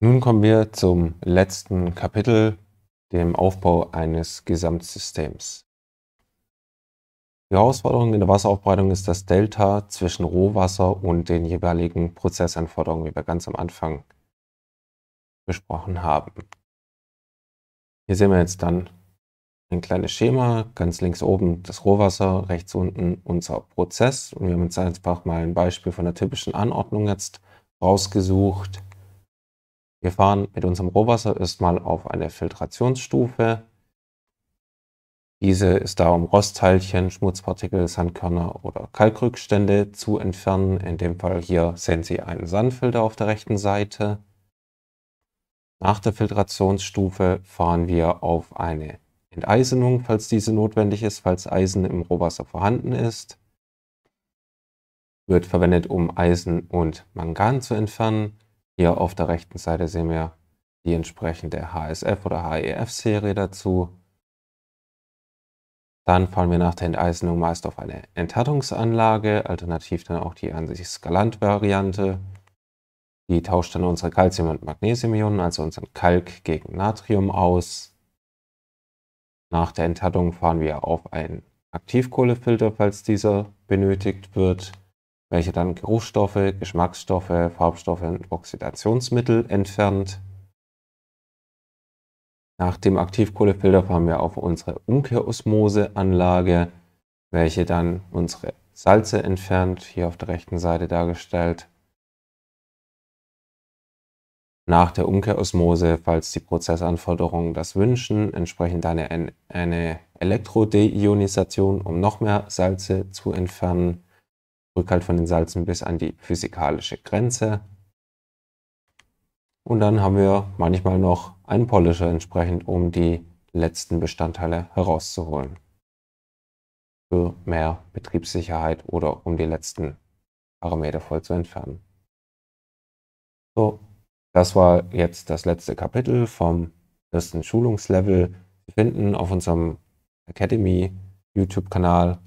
Nun kommen wir zum letzten Kapitel, dem Aufbau eines Gesamtsystems. Die Herausforderung in der Wasseraufbereitung ist das Delta zwischen Rohwasser und den jeweiligen Prozessanforderungen, wie wir ganz am Anfang besprochen haben. Hier sehen wir jetzt dann ein kleines Schema, ganz links oben das Rohwasser, rechts unten unser Prozess. Und wir haben uns einfach mal ein Beispiel von der typischen Anordnung jetzt rausgesucht wir fahren mit unserem Rohwasser erstmal auf eine Filtrationsstufe. Diese ist da, um Rostteilchen, Schmutzpartikel, Sandkörner oder Kalkrückstände zu entfernen. In dem Fall hier sehen Sie einen Sandfilter auf der rechten Seite. Nach der Filtrationsstufe fahren wir auf eine Enteisenung, falls diese notwendig ist, falls Eisen im Rohwasser vorhanden ist. Wird verwendet, um Eisen und Mangan zu entfernen. Hier auf der rechten Seite sehen wir die entsprechende HSF oder HEF-Serie dazu. Dann fahren wir nach der Enteisenung meist auf eine Enthärtungsanlage, alternativ dann auch die an sich Skalant-Variante. Die tauscht dann unsere Calcium- und Magnesium-Ionen, also unseren Kalk gegen Natrium aus. Nach der Enthärtung fahren wir auf einen Aktivkohlefilter, falls dieser benötigt wird welche dann Geruchsstoffe, Geschmacksstoffe, Farbstoffe und Oxidationsmittel entfernt. Nach dem Aktivkohlefilter fahren wir auf unsere Umkehrosmoseanlage, welche dann unsere Salze entfernt, hier auf der rechten Seite dargestellt. Nach der Umkehrosmose, falls die Prozessanforderungen das wünschen, entsprechend eine, eine Elektrodeionisation, um noch mehr Salze zu entfernen. Rückhalt von den Salzen bis an die physikalische Grenze. Und dann haben wir manchmal noch einen Polisher entsprechend, um die letzten Bestandteile herauszuholen. Für mehr Betriebssicherheit oder um die letzten Parameter voll zu entfernen. So, das war jetzt das letzte Kapitel vom ersten Schulungslevel. Sie finden auf unserem Academy YouTube-Kanal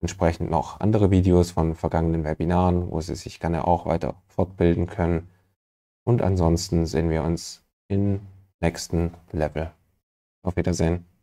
entsprechend noch andere Videos von vergangenen Webinaren, wo Sie sich gerne auch weiter fortbilden können. Und ansonsten sehen wir uns im nächsten Level. Auf Wiedersehen.